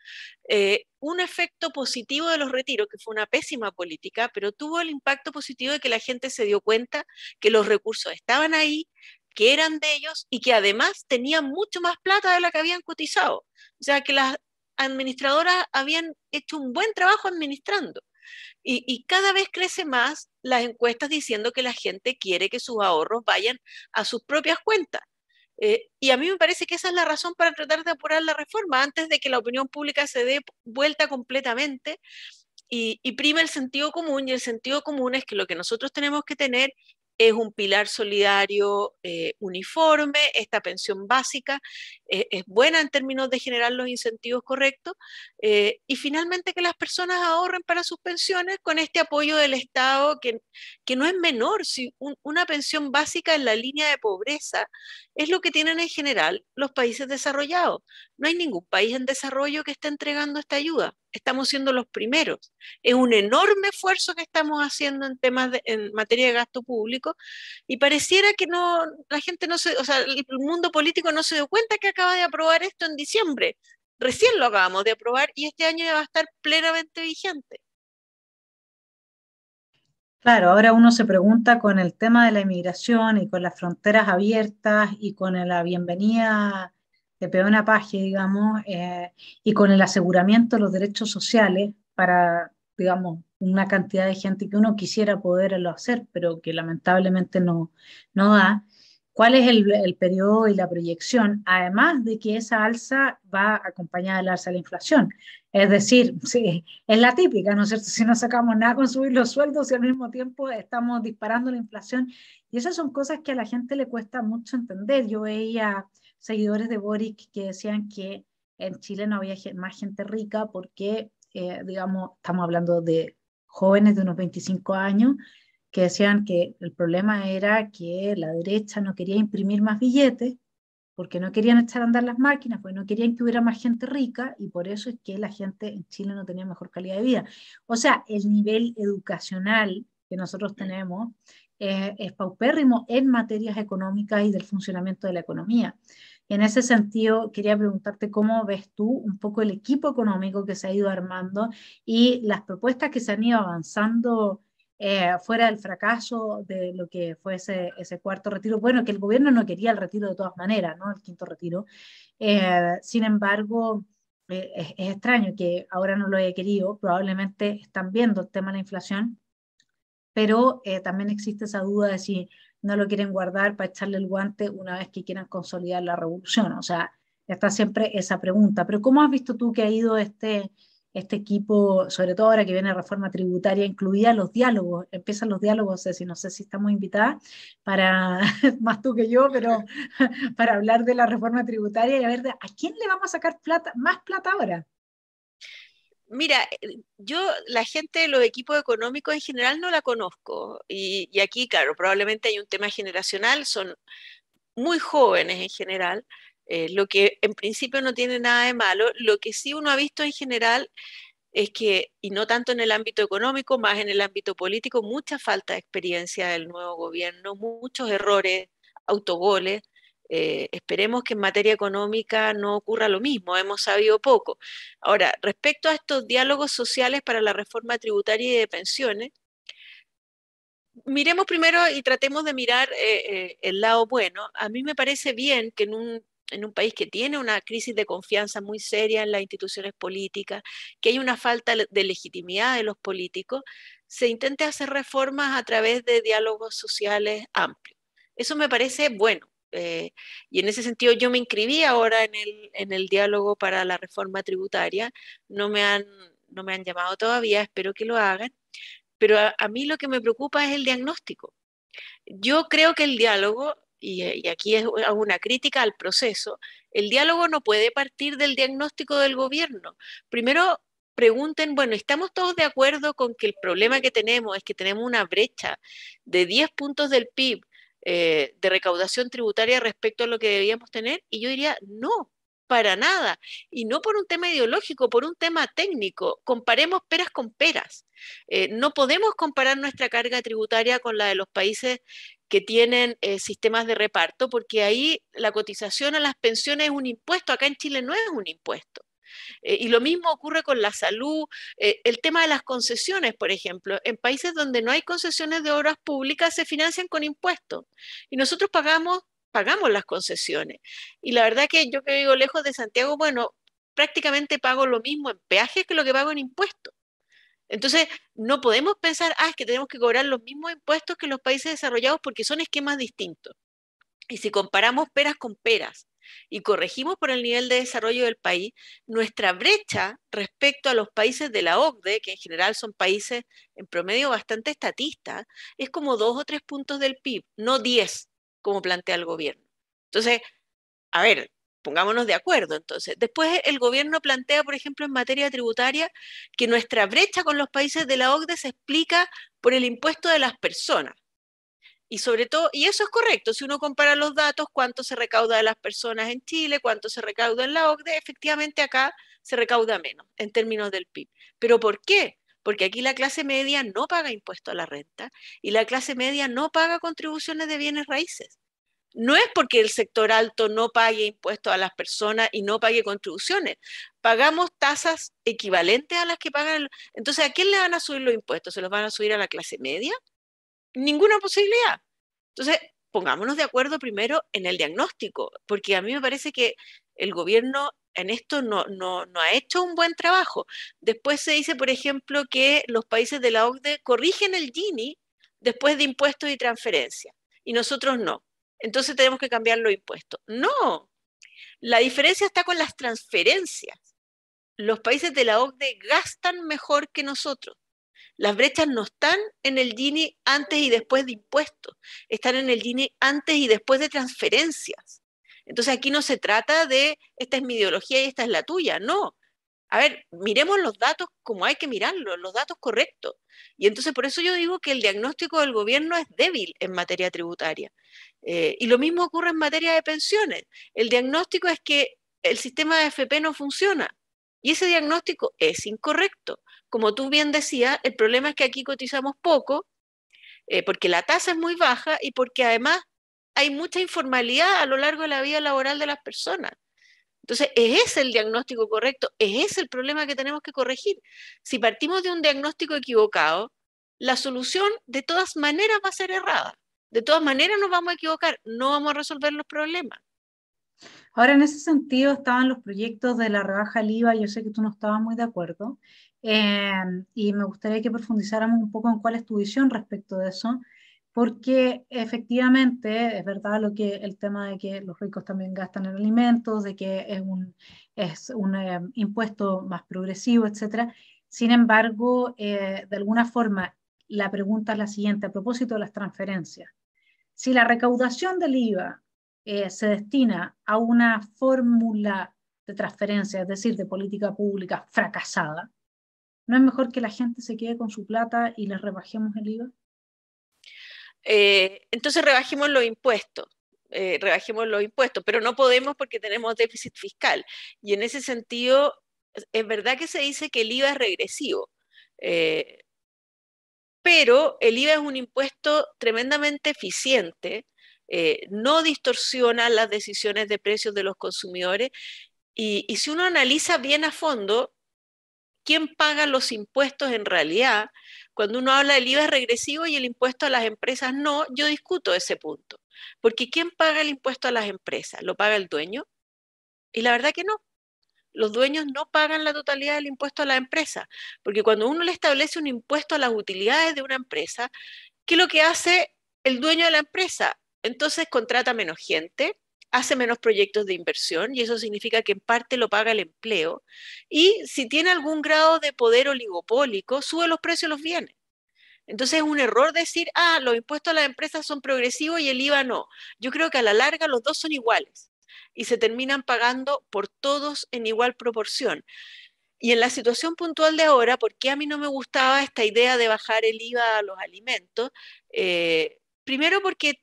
Eh, un efecto positivo de los retiros, que fue una pésima política, pero tuvo el impacto positivo de que la gente se dio cuenta que los recursos estaban ahí, que eran de ellos y que además tenían mucho más plata de la que habían cotizado. O sea, que las administradoras habían hecho un buen trabajo administrando. Y, cada vez crece más las encuestas diciendo que la gente quiere que sus ahorros vayan a sus propias cuentas. Eh, y a mí me parece que esa es la razón para tratar de apurar la reforma antes de que la opinión pública se dé vuelta completamente y, y prima el sentido común. Y el sentido común es que lo que nosotros tenemos que tener es un pilar solidario eh, uniforme, esta pensión básica eh, es buena en términos de generar los incentivos correctos eh, y finalmente que las personas ahorren para sus pensiones con este apoyo del Estado que, que no es menor. Si una pensión básica en la línea de pobreza es lo que tienen en general los países desarrollados. No hay ningún país en desarrollo que esté entregando esta ayuda. Estamos siendo los primeros. Es un enorme esfuerzo que estamos haciendo en temas en materia de gasto público y pareciera que no la gente no se, o sea, el mundo político no se dio cuenta que acaba de aprobar esto en diciembre. Recién lo acabamos de aprobar y este año ya va a estar plenamente vigente. Claro, ahora uno se pregunta con el tema de la inmigración y con las fronteras abiertas y con la bienvenida de Peona paje, digamos, eh, y con el aseguramiento de los derechos sociales para, digamos, una cantidad de gente que uno quisiera poderlo hacer, pero que lamentablemente no da cuál es el, periodo y la proyección, además de que esa alza va acompañada del alza de la inflación. Es decir, (laughs) sí, es la típica, ¿no es cierto? Si no sacamos nada con subir los sueldos y al mismo tiempo estamos disparando la inflación. Y esas son cosas que a la gente le cuesta mucho entender. Yo veía seguidores de Boric que decían que en Chile no había más gente rica porque, eh, digamos, estamos hablando de jóvenes de unos 25 años que decían que el problema era que la derecha no quería imprimir más billetes porque no querían echar a andar las máquinas, porque no querían que hubiera más gente rica y por eso es que la gente en Chile no tenía mejor calidad de vida. O sea, el nivel educacional que nosotros tenemos es, es paupérrimo en materias económicas y del funcionamiento de la economía. En ese sentido, quería preguntarte cómo ves tú un poco el equipo económico que se ha ido armando y las propuestas que se han ido avanzando eh, fuera el fracaso de lo que fue ese, ese, cuarto retiro, bueno, que el gobierno no quería el retiro de todas maneras, ¿no? El quinto retiro. Eh, sin embargo, eh, es, es, extraño que ahora no lo haya querido, probablemente están viendo el tema de la inflación, pero también existe esa duda de si no lo quieren guardar para echarle el guante una vez que quieran consolidar la revolución, o sea, está siempre esa pregunta. Pero ¿cómo has visto tú que ha ido este este equipo, sobre todo ahora que viene la reforma tributaria incluida, los diálogos, empiezan los diálogos, Ceci, no sé si estamos invitadas para, (laughs) más tú que yo, pero (laughs) para hablar de la reforma tributaria y a ver a quién le vamos a sacar plata, más plata ahora. Mira, yo la gente de los equipos económicos en general no la conozco y aquí, claro, probablemente hay un tema generacional, son muy jóvenes en general, eh, lo que en principio no tiene nada de malo. Lo que sí uno ha visto en general es que, y no tanto en el ámbito económico, más en el ámbito político, mucha falta de experiencia del nuevo gobierno, muchos errores, autogoles. Eh, esperemos que en materia económica no ocurra lo mismo, hemos sabido poco. Ahora, respecto a estos diálogos sociales para la reforma tributaria y de pensiones, miremos primero y tratemos de mirar eh, el lado bueno. A mí me parece bien que en un en un país que tiene una crisis de confianza muy seria en las instituciones políticas, que hay una falta de legitimidad de los políticos, se intente hacer reformas a través de diálogos sociales amplios. Eso me parece bueno. Eh, y en ese sentido yo me inscribí ahora en el, diálogo para la reforma tributaria. No me, han, no me han llamado todavía, espero que lo hagan. Pero a, a mí lo que me preocupa es el diagnóstico. Yo creo que el diálogo eh, y, aquí es una crítica al proceso, el diálogo no puede partir del diagnóstico del gobierno. Primero pregunten, bueno, ¿estamos todos de acuerdo con que el problema que tenemos es que tenemos una brecha de 10 puntos del PIB eh, de recaudación tributaria respecto a lo que debíamos tener? Y yo diría, no, para nada. Y no por un tema ideológico, por un tema técnico. Comparemos peras con peras. Eh, no podemos comparar nuestra carga tributaria con la de los países que tienen eh, sistemas de reparto, porque ahí la cotización a las pensiones es un impuesto, acá en Chile no es un impuesto. Eh, y lo mismo ocurre con la salud, eh, el tema de las concesiones, por ejemplo. En países donde no hay concesiones de obras públicas se financian con impuestos y nosotros pagamos, pagamos las concesiones. Y la verdad que yo que vivo lejos de Santiago, bueno, prácticamente pago lo mismo en peajes que lo que pago en impuestos. Entonces, no podemos pensar, ah, es que tenemos que cobrar los mismos impuestos que los países desarrollados porque son esquemas distintos. Y si comparamos peras con peras y corregimos por el nivel de desarrollo del país, nuestra brecha respecto a los países de la OCDE, que en general son países en promedio bastante estatistas, es como dos o tres puntos del PIB, no diez, como plantea el gobierno. Entonces, a ver, pongámonos de acuerdo. Entonces, después el gobierno plantea, por ejemplo, en materia tributaria, que nuestra brecha con los países de la OCDE se explica por el impuesto de las personas. Y sobre todo, y eso es correcto, si uno compara los datos, cuánto se recauda de las personas en Chile, cuánto se recauda en la OCDE, efectivamente acá se recauda menos en términos del PIB. ¿Pero por qué? Porque aquí la clase media no paga impuesto a la renta y la clase media no paga contribuciones de bienes raíces no es porque el sector alto no pague impuestos a las personas y no pague contribuciones. Pagamos tasas equivalentes a las que pagan. Entonces, ¿a quién le van a subir los impuestos? ¿Se los van a subir a la clase media? Ninguna posibilidad. Entonces, pongámonos de acuerdo primero en el diagnóstico, porque a mí me parece que el gobierno en esto no, no, ha hecho un buen trabajo. Después se dice, por ejemplo, que los países de la OCDE corrigen el Gini después de impuestos y transferencias, y nosotros no entonces tenemos que cambiar los impuestos. No, la diferencia está con las transferencias. Los países de la OCDE gastan mejor que nosotros. Las brechas no están en el Gini antes y después de impuestos, están en el Gini antes y después de transferencias. Entonces aquí no se trata de esta es mi ideología y esta es la tuya, no a ver, miremos los datos como hay que mirarlos, los datos correctos. Y entonces por eso yo digo que el diagnóstico del gobierno es débil en materia tributaria. Eh, y lo mismo ocurre en materia de pensiones. El diagnóstico es que el sistema de FP no funciona. Y ese diagnóstico es incorrecto. Como tú bien decías, el problema es que aquí cotizamos poco, eh, porque la tasa es muy baja y porque además hay mucha informalidad a lo largo de la vida laboral de las personas. Entonces, ¿es ese el diagnóstico correcto? ¿Es ese el problema que tenemos que corregir? Si partimos de un diagnóstico equivocado, la solución de todas maneras va a ser errada. De todas maneras nos vamos a equivocar, no vamos a resolver los problemas. Ahora, en ese sentido, estaban los proyectos de la rebaja al IVA, yo sé que tú no estabas muy de acuerdo, eh, y me gustaría que profundizáramos un poco en cuál es tu visión respecto de eso, porque efectivamente es verdad lo que el tema de que los ricos también gastan en alimentos, de que es un, eh, impuesto más progresivo, etcétera. Sin embargo, eh, de alguna forma, la pregunta es la siguiente a propósito de las transferencias. Si la recaudación del IVA eh, se destina a una fórmula de transferencia, es decir, de política pública fracasada, ¿no es mejor que la gente se quede con su plata y les rebajemos el IVA? Eh, entonces rebajemos los impuestos. Eh, los impuestos, pero no podemos porque tenemos déficit fiscal. Y en ese sentido, es verdad que se dice que el IVA es regresivo, eh, pero el IVA es un impuesto tremendamente eficiente, no distorsiona las decisiones de precios de los consumidores y si uno analiza bien a fondo, quién paga los impuestos en realidad. Cuando uno habla del IVA regresivo y el impuesto a las empresas no, yo discuto ese punto. Porque ¿quién paga el impuesto a las empresas? ¿Lo paga el dueño? Y la verdad que no. Los dueños no pagan la totalidad del impuesto a la empresa, porque cuando uno le establece un impuesto a las utilidades de una empresa, ¿qué es lo que hace el dueño de la empresa? Entonces contrata menos gente, hace menos proyectos de inversión y eso significa que en parte lo paga el empleo. Y si tiene algún grado de poder oligopólico, sube los precios de los bienes. Entonces es un error decir, ah, los impuestos a las empresas son progresivos y el IVA no. Yo creo que a la larga los dos son iguales y se terminan pagando por todos en igual proporción. Y en la situación puntual de ahora, ¿por qué a mí no me gustaba esta idea de bajar el IVA a los alimentos? Eh, primero porque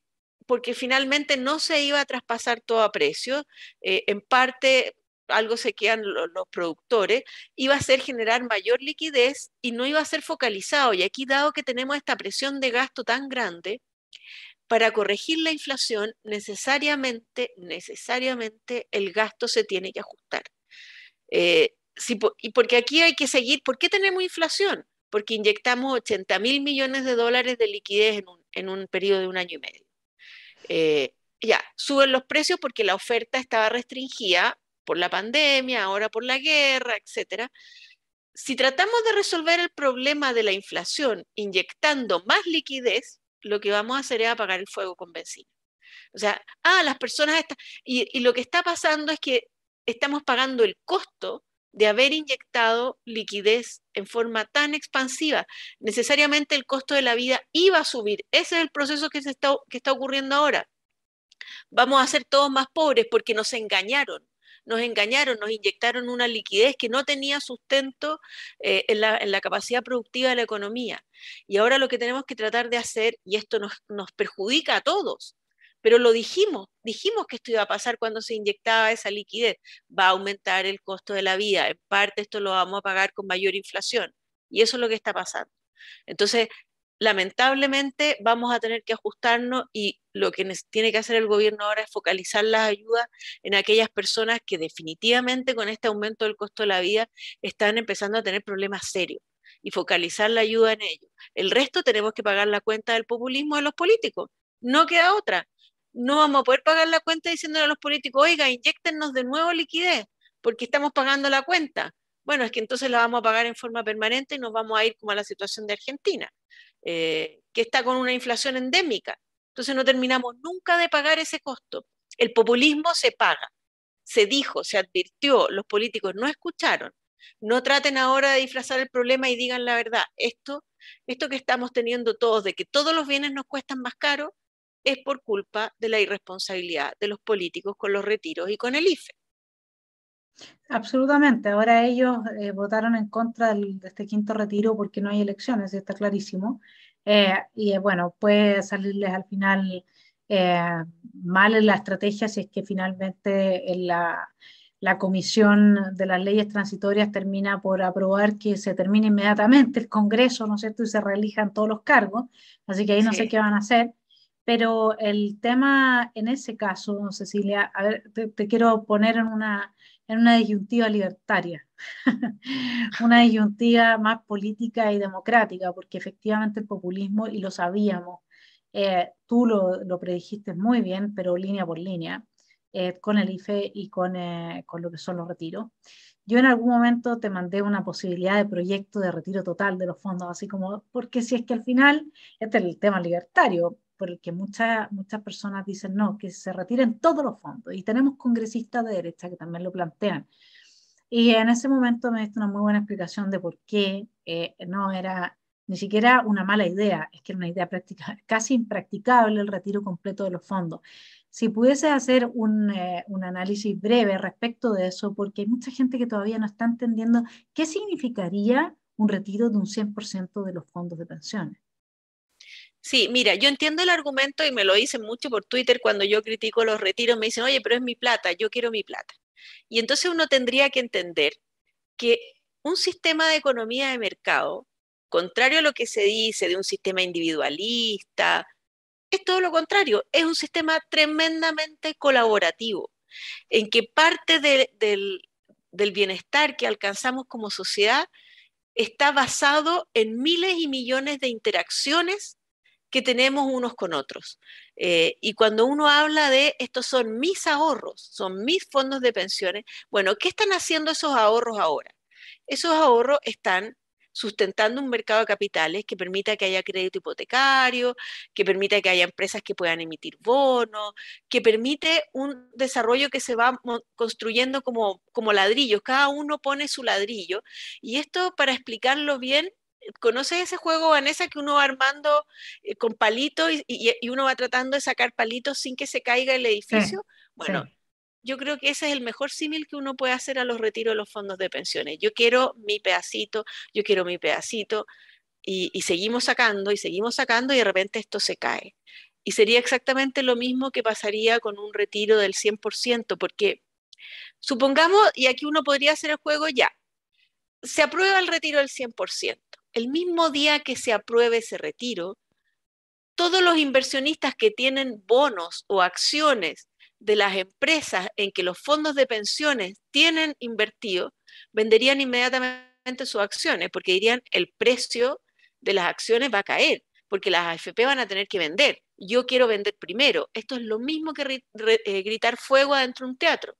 porque finalmente no se iba a traspasar todo a precio, eh, en parte algo se quedan los, productores, iba a ser generar mayor liquidez y no iba a ser focalizado. Y aquí, dado que tenemos esta presión de gasto tan grande, para corregir la inflación, necesariamente, necesariamente el gasto se tiene que ajustar. Eh, y porque aquí hay que seguir, ¿por qué tenemos inflación? Porque inyectamos 80 mil millones de dólares de liquidez en en un periodo de un año y medio. Eh, ya, suben los precios porque la oferta estaba restringida por la pandemia, ahora por la guerra, etc. Si tratamos de resolver el problema de la inflación inyectando más liquidez, lo que vamos a hacer es apagar el fuego con benzina. O sea, ah, las personas están... y lo que está pasando es que estamos pagando el costo de haber inyectado liquidez en forma tan expansiva. Necesariamente el costo de la vida iba a subir. Ese es el proceso que, se está, ocurriendo ahora. Vamos a ser todos más pobres porque nos engañaron nos engañaron, nos inyectaron una liquidez que no tenía sustento eh, en, la, capacidad productiva de la economía. Y ahora lo que tenemos que tratar de hacer, y esto nos perjudica a todos, pero lo dijimos, dijimos que esto iba a pasar cuando se inyectaba esa liquidez. Va a aumentar el costo de la vida, en parte esto lo vamos a pagar con mayor inflación y eso es lo que está pasando. Entonces, lamentablemente vamos a tener que ajustarnos y lo que tiene que hacer el gobierno ahora es focalizar las ayudas en aquellas personas que definitivamente con este aumento del costo de la vida están empezando a tener problemas serios y focalizar la ayuda en ellos. El resto tenemos que pagar la cuenta del populismo de los políticos. No queda otra no vamos a poder pagar la cuenta diciéndole a los políticos, oiga, inyectennos de nuevo liquidez, porque estamos pagando la cuenta. Bueno, es que entonces la vamos a pagar en forma permanente y nos vamos a ir como a la situación de Argentina, eh, que está con una inflación endémica. Entonces no terminamos nunca de pagar ese costo. El populismo se paga. Se dijo, se advirtió, los políticos no escucharon. No traten ahora de disfrazar el problema y digan la verdad. Esto, esto que estamos teniendo todos, de que todos los bienes nos cuestan más caro, es por culpa de la irresponsabilidad de los políticos con los retiros y con el IFE. Absolutamente. Ahora ellos eh, votaron en contra de este quinto retiro porque no hay elecciones, está clarísimo. Eh, y eh, bueno, puede salirles al final mal en la estrategia si es que finalmente la, Comisión de las Leyes Transitorias termina por aprobar que se termine inmediatamente el Congreso, ¿no es cierto? Y se reelijan todos los cargos. Así que ahí no sé qué van a hacer. Pero el tema en ese caso, Cecilia, a ver, te, quiero poner en una, en una disyuntiva libertaria, (laughs) una disyuntiva más política y democrática, porque efectivamente el populismo, y lo sabíamos, eh, tú lo, lo, predijiste muy bien, pero línea por línea, eh, con el IFE y con, eh, con lo que son los retiros. Yo en algún momento te mandé una posibilidad de proyecto de retiro total de los fondos, así como, porque si es que al final, este es el tema libertario, por el que muchas muchas personas dicen no, que se retiren todos los fondos. Y tenemos congresistas de derecha que también lo plantean. Y en ese momento me diste una muy buena explicación de por qué eh, no era ni siquiera una mala idea, es que era una idea práctica, (laughs) casi impracticable el retiro completo de los fondos. Si pudiese hacer un, eh, un, análisis breve respecto de eso, porque hay mucha gente que todavía no está entendiendo qué significaría un retiro de un 100% de los fondos de pensiones. Sí, mira, yo entiendo el argumento y me lo dicen mucho por Twitter cuando yo critico los retiros, me dicen, oye, pero es mi plata, yo quiero mi plata. Y entonces uno tendría que entender que un sistema de economía de mercado, contrario a lo que se dice de un sistema individualista, es todo lo contrario, es un sistema tremendamente colaborativo, en que parte del bienestar que alcanzamos como sociedad está basado en miles y millones de interacciones que tenemos unos con otros. Eh, y cuando uno habla de estos son mis ahorros, son mis fondos de pensiones, bueno, ¿qué están haciendo esos ahorros ahora? Esos ahorros están sustentando un mercado de capitales que permita que haya crédito hipotecario, que permita que haya empresas que puedan emitir bonos, que permite un desarrollo que se va construyendo como, como ladrillos, cada uno pone su ladrillo. Y esto, para explicarlo bien, Conoce ese juego, Vanessa, que uno va armando eh, con palitos y, uno va tratando de sacar palitos sin que se caiga el edificio? bueno, yo creo que ese es el mejor símil que uno puede hacer a los retiros de los fondos de pensiones. Yo quiero mi pedacito, yo quiero mi pedacito, y, y seguimos sacando y seguimos sacando y de repente esto se cae. Y sería exactamente lo mismo que pasaría con un retiro del 100%, porque supongamos, y aquí uno podría hacer el juego ya, se aprueba el retiro del 100% el mismo día que se apruebe ese retiro, todos los inversionistas que tienen bonos o acciones de las empresas en que los fondos de pensiones tienen invertido, venderían inmediatamente sus acciones, porque dirían el precio de las acciones va a caer, porque las AFP van a tener que vender. Yo quiero vender primero. Esto es lo mismo que eh, gritar fuego adentro de un teatro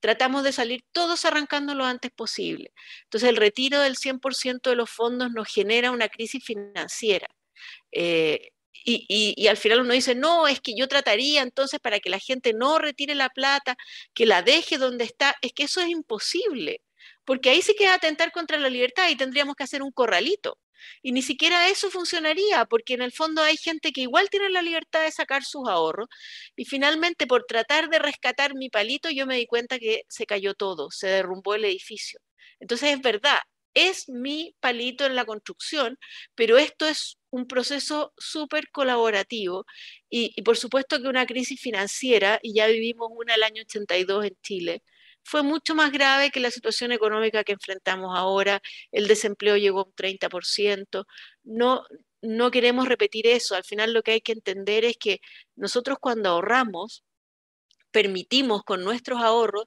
tratamos de salir todos arrancando lo antes posible. Entonces el retiro del 100% de los fondos nos genera una crisis financiera. Eh, y, al final uno dice, no, es que yo trataría entonces para que la gente no retire la plata, que la deje donde está. Es que eso es imposible, porque ahí sí que atentar contra la libertad y tendríamos que hacer un corralito. Y ni siquiera eso funcionaría, porque en el fondo hay gente que igual tiene la libertad de sacar sus ahorros. Y finalmente, por tratar de rescatar mi palito, yo me di cuenta que se cayó todo, se derrumbó el edificio. Entonces, es verdad, es mi palito en la construcción, pero esto es un proceso súper colaborativo y, por supuesto que una crisis financiera, y ya vivimos una el año 82 en Chile, fue mucho más grave que la situación económica que enfrentamos ahora. El desempleo llegó a un 30%. No, no queremos repetir eso. Al final lo que hay que entender es que nosotros cuando ahorramos, permitimos con nuestros ahorros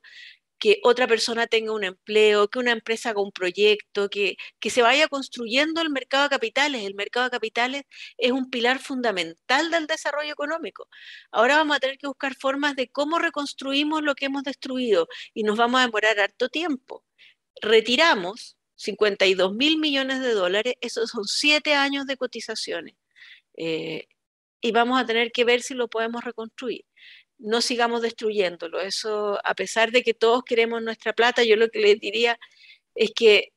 que otra persona tenga un empleo, que una empresa haga un proyecto, que, se vaya construyendo el mercado de capitales. El mercado de capitales es un pilar fundamental del desarrollo económico. Ahora vamos a tener que buscar formas de cómo reconstruimos lo que hemos destruido y nos vamos a demorar harto tiempo. Retiramos 52 mil millones de dólares, esos son siete años de cotizaciones. Eh, y vamos a tener que ver si lo podemos reconstruir no sigamos destruyéndolo. Eso, a pesar de que todos queremos nuestra plata, yo lo que le diría es que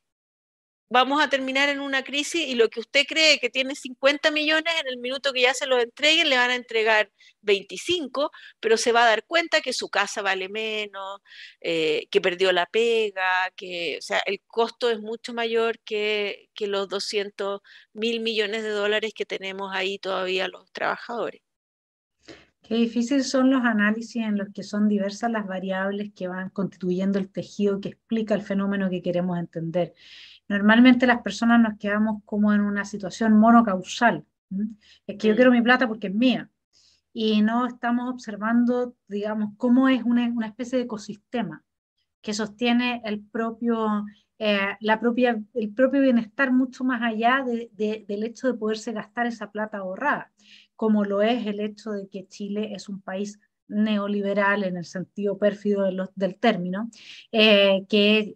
vamos a terminar en una crisis y lo que usted cree que tiene 50 millones, en el minuto que ya se los entreguen, le van a entregar 25, pero se va a dar cuenta que su casa vale menos, eh, que perdió la pega, que o sea, el costo es mucho mayor que, que los 200 mil millones de dólares que tenemos ahí todavía los trabajadores. Qué difícil son los análisis en los que son diversas las variables que van constituyendo el tejido que explica el fenómeno que queremos entender. Normalmente las personas nos quedamos como en una situación monocausal. Es que yo quiero mi plata porque es mía. Y no estamos observando, digamos, cómo es una, una especie de ecosistema que sostiene el propio, eh, la propia, el propio bienestar mucho más allá del hecho de poderse gastar esa plata ahorrada como lo es el hecho de que Chile es un país neoliberal en el sentido pérfido del término, eh, que el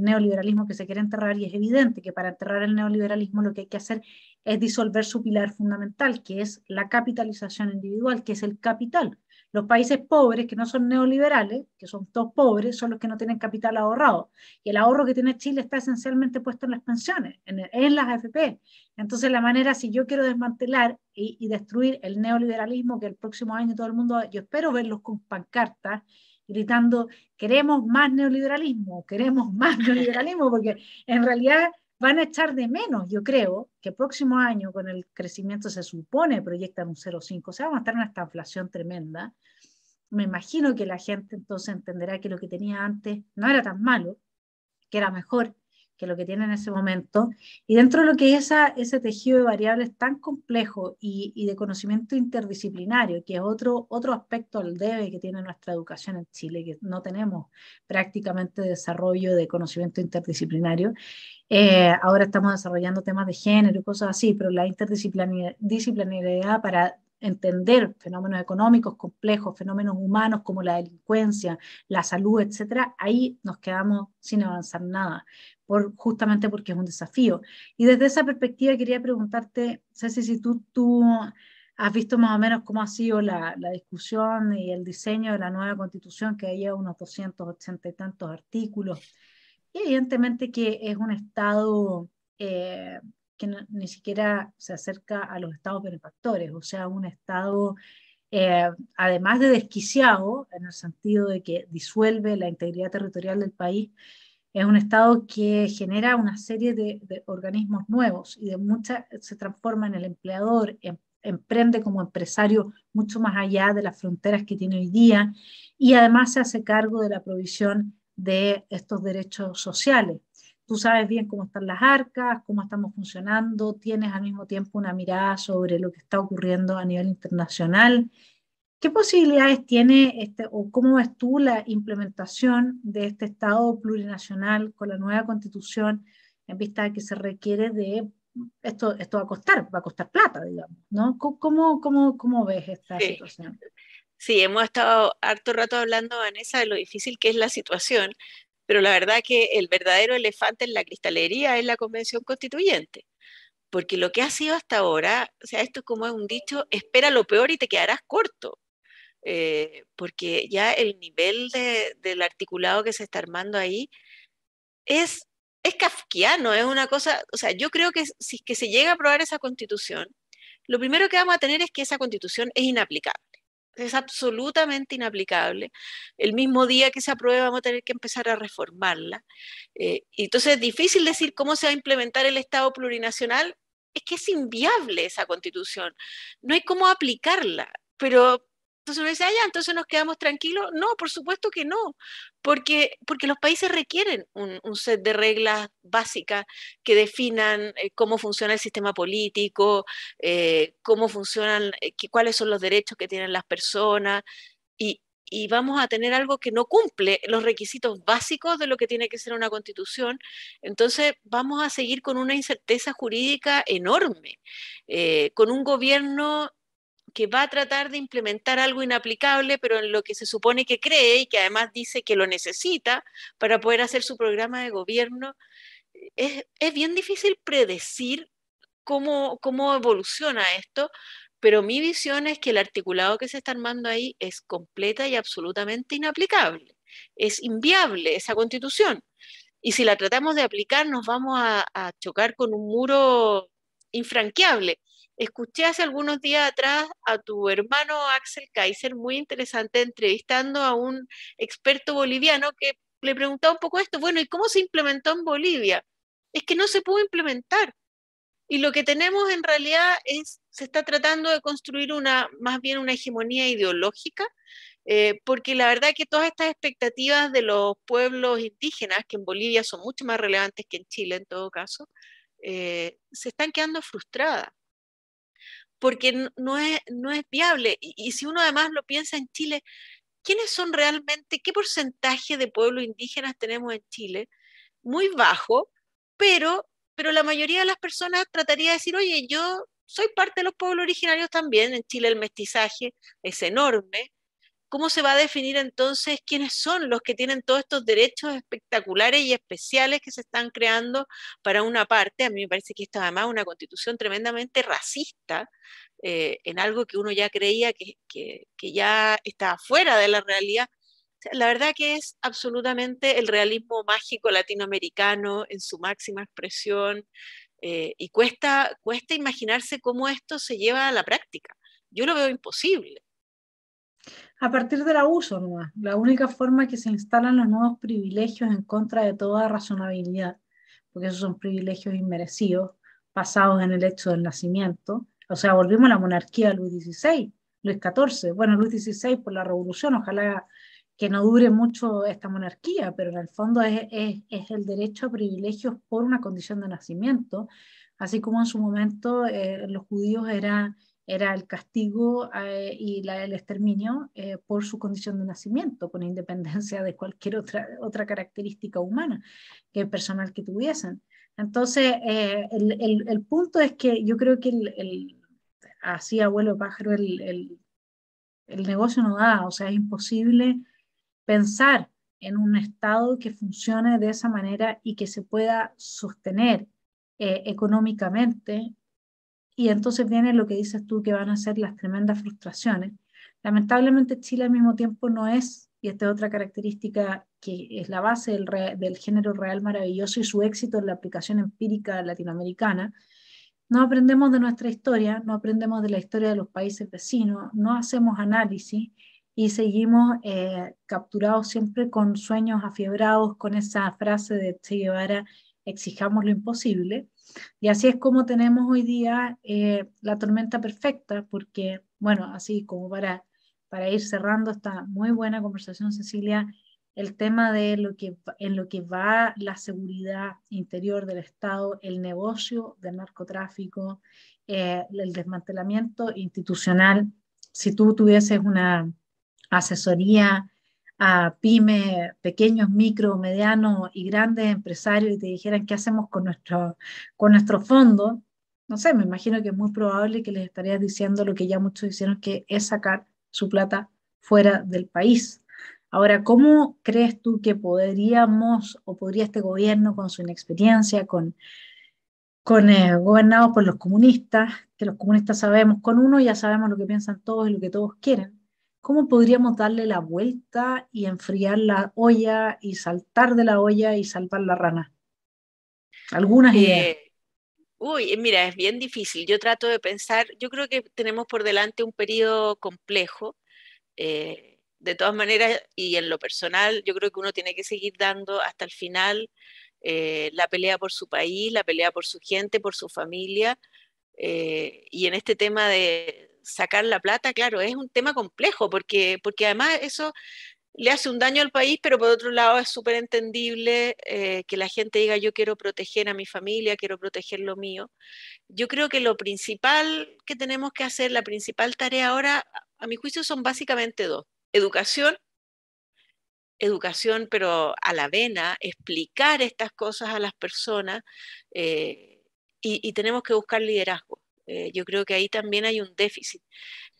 neoliberalismo que se quiere enterrar y es evidente que para enterrar el neoliberalismo lo que hay que hacer es disolver su pilar fundamental, que es la capitalización individual, que es el capital. Los países pobres, que no son neoliberales, que son todos pobres, son los que no tienen capital ahorrado. Y el ahorro que tiene Chile está esencialmente puesto en las pensiones, en, las AFP. Entonces, la manera, si yo quiero desmantelar y, y, destruir el neoliberalismo, que el próximo año todo el mundo, yo espero verlos con pancartas gritando, queremos más neoliberalismo, queremos más (laughs) neoliberalismo, porque en realidad van a echar de menos, yo creo, que el próximo año con el crecimiento se supone proyectan un 0,5, o sea, va a estar en esta inflación tremenda. Me imagino que la gente entonces entenderá que lo que tenía antes no era tan malo, que era mejor que lo que tiene en ese momento. Y dentro de lo que es ese tejido de variables tan complejo y, de conocimiento interdisciplinario, que es otro, otro aspecto al debe que tiene nuestra educación en Chile, que no tenemos prácticamente desarrollo de conocimiento interdisciplinario. Eh, ahora estamos desarrollando temas de género y cosas así, pero la interdisciplinaridad para entender fenómenos económicos complejos, fenómenos humanos como la delincuencia, la salud, etcétera, ahí nos quedamos sin avanzar nada, por, justamente porque es un desafío. Y desde esa perspectiva quería preguntarte, Ceci, si tú, tú has visto más o menos cómo ha sido la, discusión y el diseño de la nueva constitución, que hay unos 280 y tantos artículos. Y evidentemente que es un Estado eh, que ni siquiera se acerca a los estados benefactores, o sea, un estado, eh, además de desquiciado, en el sentido de que disuelve la integridad territorial del país, es un estado que genera una serie de, organismos nuevos y de muchas se transforma en el empleador, em, emprende como empresario mucho más allá de las fronteras que tiene hoy día y además se hace cargo de la provisión de estos derechos sociales tú sabes bien cómo están las arcas, cómo estamos funcionando, tienes al mismo tiempo una mirada sobre lo que está ocurriendo a nivel internacional. ¿Qué posibilidades tiene este, o cómo ves tú la implementación de este Estado plurinacional con la nueva constitución en vista de que se requiere de esto, esto va a costar, va a costar plata, digamos, ¿no? ¿Cómo, cómo, cómo ves esta situación? Sí, hemos estado harto rato hablando, Vanessa, de lo difícil que es la situación, pero la verdad que el verdadero elefante en la cristalería es la convención constituyente, porque lo que ha sido hasta ahora, o sea, esto como es un dicho, espera lo peor y te quedarás corto, eh, porque ya el nivel del articulado que se está armando ahí es, es kafkiano, es una cosa, o sea, yo creo que si es que se llega a aprobar esa constitución, lo primero que vamos a tener es que esa constitución es inaplicable es absolutamente inaplicable. El mismo día que se apruebe vamos a tener que empezar a reformarla. Eh, entonces es difícil decir cómo se va a implementar el Estado plurinacional. Es que es inviable esa constitución. No hay cómo aplicarla. Pero entonces uno dice, ah, entonces nos quedamos tranquilos. No, por supuesto que no, porque, porque los países requieren un, set de reglas básicas que definan eh, cómo funciona el sistema político, eh, cómo funcionan, eh, cuáles son los derechos que tienen las personas, y, vamos a tener algo que no cumple los requisitos básicos de lo que tiene que ser una constitución, entonces vamos a seguir con una incerteza jurídica enorme, con un gobierno que va a tratar de implementar algo inaplicable, pero en lo que se supone que cree y que además dice que lo necesita para poder hacer su programa de gobierno, es, bien difícil predecir cómo, cómo evoluciona esto, pero mi visión es que el articulado que se está armando ahí es completa y absolutamente inaplicable. Es inviable esa constitución. Y si la tratamos de aplicar, nos vamos a, a chocar con un muro infranqueable. Escuché hace algunos días atrás a tu hermano Axel Kaiser, muy interesante, entrevistando a un experto boliviano que le preguntaba un poco esto, bueno, ¿y cómo se implementó en Bolivia? Es que no se pudo implementar. Y lo que tenemos en realidad es, se está tratando de construir una, más bien una hegemonía ideológica, eh, porque la verdad que todas estas expectativas de los pueblos indígenas, que en Bolivia son mucho más relevantes que en Chile en todo caso, eh, se están quedando frustradas porque no es, no es viable. Y, si uno además lo piensa en Chile, ¿quiénes son realmente, qué porcentaje de pueblos indígenas tenemos en Chile? Muy bajo, pero, pero la mayoría de las personas trataría de decir, oye, yo soy parte de los pueblos originarios también, en Chile el mestizaje es enorme, ¿Cómo se va a definir entonces quiénes son los que tienen todos estos derechos espectaculares y especiales que se están creando para una parte? A mí me parece que esto además una constitución tremendamente racista eh, en algo que uno ya creía que, ya estaba fuera de la realidad. la verdad que es absolutamente el realismo mágico latinoamericano en su máxima expresión eh, y cuesta, cuesta imaginarse cómo esto se lleva a la práctica. Yo lo veo imposible a partir del abuso la única forma que se instalan los nuevos privilegios en contra de toda razonabilidad, porque esos son privilegios inmerecidos, basados en el hecho del nacimiento. O sea, volvimos a la monarquía Luis XVI, Luis XIV, bueno, Luis XVI por la revolución, ojalá que no dure mucho esta monarquía, pero en el fondo es, el derecho a privilegios por una condición de nacimiento, así como en su momento eh, los judíos eran era el castigo eh, y la, el exterminio eh, por su condición de nacimiento, con independencia de cualquier otra, característica humana que personal que tuviesen. Entonces, eh, el, punto es que yo creo que el, así, abuelo pájaro, el, negocio no da, o sea, es imposible pensar en un Estado que funcione de esa manera y que se pueda sostener económicamente y entonces viene lo que dices tú, que van a ser las tremendas frustraciones. Lamentablemente Chile al mismo tiempo no es, y esta es otra característica que es la base del, género real maravilloso y su éxito en la aplicación empírica latinoamericana, no aprendemos de nuestra historia, no aprendemos de la historia de los países vecinos, no hacemos análisis y seguimos eh, capturados siempre con sueños afiebrados, con esa frase de Che Guevara, exijamos lo imposible. Y así es como tenemos hoy día eh, la tormenta perfecta, porque, bueno, así como para, para ir cerrando esta muy buena conversación, Cecilia, el tema de lo que, en lo que va la seguridad interior del Estado, el negocio del narcotráfico, eh, el desmantelamiento institucional. Si tú tuvieses una asesoría a pymes, pequeños, micro, medianos y grandes empresarios y te dijeran qué hacemos con nuestro, con nuestro fondo, no sé, me imagino que es muy probable que les estarías diciendo lo que ya muchos hicieron, que es sacar su plata fuera del país. Ahora, ¿cómo crees tú que podríamos o podría este gobierno con su inexperiencia, con, con eh, por los comunistas, que los comunistas sabemos, con uno ya sabemos lo que piensan todos y lo que todos quieren, ¿Cómo podríamos darle la vuelta y enfriar la olla y saltar de la olla y salvar la rana? Algunas ideas. Eh, uy, mira, es bien difícil. Yo trato de pensar, yo creo que tenemos por delante un periodo complejo. Eh, de todas maneras, y en lo personal, yo creo que uno tiene que seguir dando hasta el final eh, la pelea por su país, la pelea por su gente, por su familia. y en este tema de, sacar la plata, claro, es un tema complejo, porque, porque además eso le hace un daño al país, pero por otro lado es súper entendible eh, que la gente diga yo quiero proteger a mi familia, quiero proteger lo mío. Yo creo que lo principal que tenemos que hacer, la principal tarea ahora, a mi juicio, son básicamente dos. Educación, educación pero a la vena, explicar estas cosas a las personas eh, y tenemos que buscar liderazgo. Eh, yo creo que ahí también hay un déficit,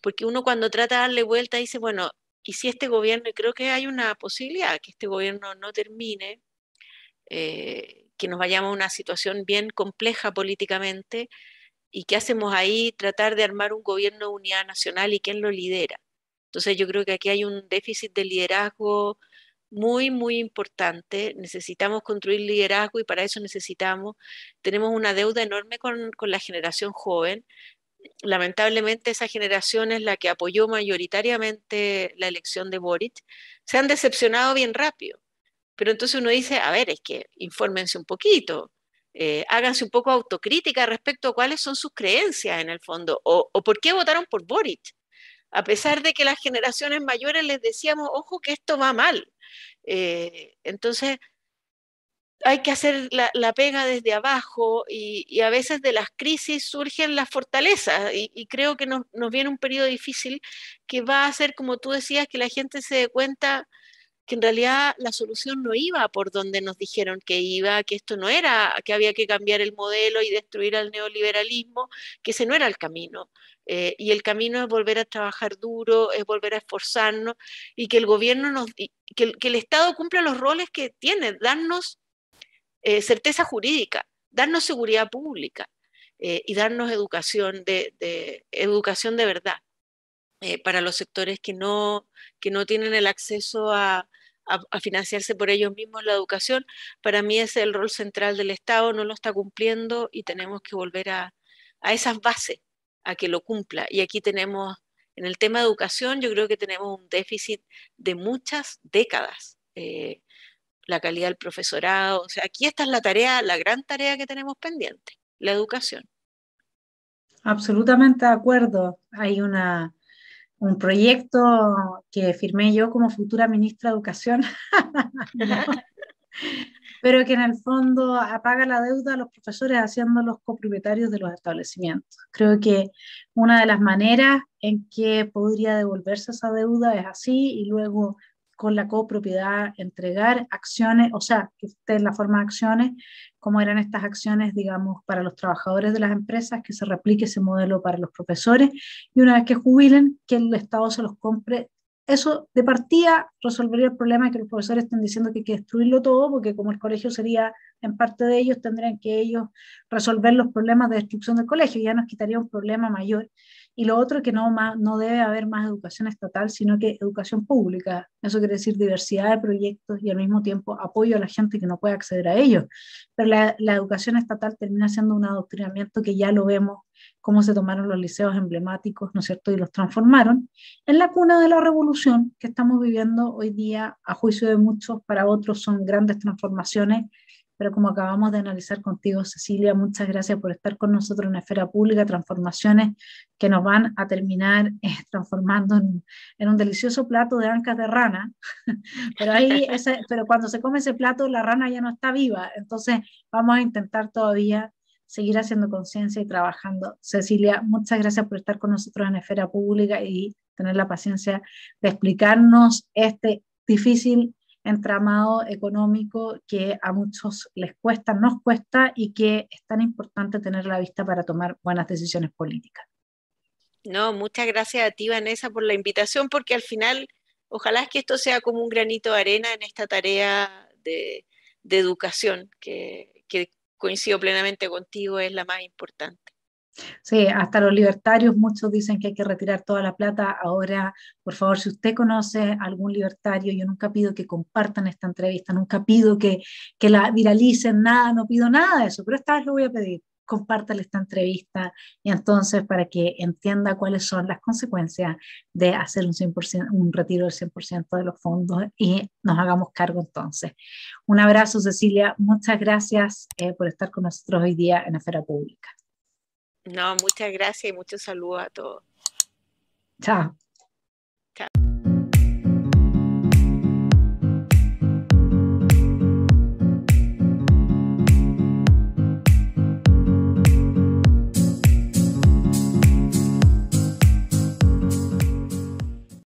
porque uno cuando trata de darle vuelta dice, bueno, y si este gobierno, y creo que hay una posibilidad que este gobierno no termine, eh, que nos vayamos a una situación bien compleja políticamente, y qué hacemos ahí, tratar de armar un gobierno de unidad nacional y quién lo lidera. Entonces yo creo que aquí hay un déficit de liderazgo muy, muy importante. Necesitamos construir liderazgo y para eso necesitamos, tenemos una deuda enorme con, la generación joven. Lamentablemente esa generación es la que apoyó mayoritariamente la elección de Boric. Se han decepcionado bien rápido. Pero entonces uno dice, a ver, es que infórmense un poquito, eh, háganse un poco autocrítica respecto a cuáles son sus creencias en el fondo o, o por qué votaron por Boric a pesar de que las generaciones mayores les decíamos, ojo que esto va mal, eh, entonces, hay que hacer la, pega desde abajo y, a veces de las crisis surgen las fortalezas y, creo que nos, nos, viene un periodo difícil que va a hacer, como tú decías, que la gente se dé cuenta que en realidad la solución no iba por donde nos dijeron que iba, que esto no era, que había que cambiar el modelo y destruir al neoliberalismo, que ese no era el camino. Eh, y el camino es volver a trabajar duro, es volver a esforzarnos y que el gobierno que Estado cumpla los roles que tiene, darnos eh, certeza jurídica, darnos seguridad pública eh, y darnos educación de, educación de verdad para los sectores que no, que no tienen el acceso a, a, financiarse por ellos mismos la educación. Para mí ese es el rol central del Estado, no lo está cumpliendo y tenemos que volver a, esas bases, a que lo cumpla. Y aquí tenemos, en el tema de educación, yo creo que tenemos un déficit de muchas décadas. Eh, la calidad del profesorado, o sea, aquí esta es la tarea, la gran tarea que tenemos pendiente, la educación. Absolutamente de acuerdo. Hay una un proyecto que firmé yo como futura ministra de Educación, (laughs) pero que en el fondo apaga la deuda a los profesores haciéndolos copropietarios de los establecimientos. Creo que una de las maneras en que podría devolverse esa deuda es así y luego con la copropiedad entregar acciones, o sea, que esté en la forma de acciones cómo eran estas acciones, digamos, para los trabajadores de las empresas, que se replique ese modelo para los profesores y una vez que jubilen, que el Estado se los compre. Eso de partida resolvería el problema de que los profesores estén diciendo que hay que destruirlo todo, porque como el colegio sería en parte de ellos, tendrían que ellos resolver los problemas de destrucción del colegio, ya nos quitaría un problema mayor. Y lo otro es que no, debe haber más educación estatal, sino que educación pública. Eso quiere decir diversidad de proyectos y al mismo tiempo apoyo a la gente que no puede acceder a ellos. Pero la, la educación estatal termina siendo un adoctrinamiento que ya lo vemos, cómo se tomaron los liceos emblemáticos, ¿no es cierto?, y los transformaron en la cuna de la revolución que estamos viviendo hoy día, a juicio de muchos, para otros son grandes transformaciones pero como acabamos de analizar contigo, Cecilia, muchas gracias por estar con nosotros en la esfera pública, transformaciones que nos van a terminar (laughs) eh, transformando en, un delicioso plato de ancas de rana. (laughs) pero, ahí pero cuando se come ese plato, la rana ya no está viva. Entonces vamos a intentar todavía seguir haciendo conciencia y trabajando. Cecilia, muchas gracias por estar con nosotros en la esfera pública y tener la paciencia de explicarnos este difícil entramado económico que a muchos les cuesta, nos cuesta y que es tan importante tener la vista para tomar buenas decisiones políticas. No, muchas gracias a ti, Vanessa, por la invitación, porque al final, ojalá es que esto sea como un granito de arena en esta tarea de, educación, que coincido plenamente contigo, es la más importante. Sí, hasta los libertarios, muchos dicen que hay que retirar toda la plata. Ahora, por favor, si usted conoce algún libertario, yo nunca pido que compartan esta entrevista, nunca pido que, la viralicen, nada, no pido nada de eso, pero esta vez lo voy a pedir. Compártale esta entrevista y entonces para que entienda cuáles son las consecuencias de hacer un, 100%, un retiro del 100% de los fondos y nos hagamos cargo entonces. Un abrazo, Cecilia. Muchas gracias eh, por estar con nosotros hoy día en la Esfera Pública. No, muchas gracias y muchos saludos a todos. Chao.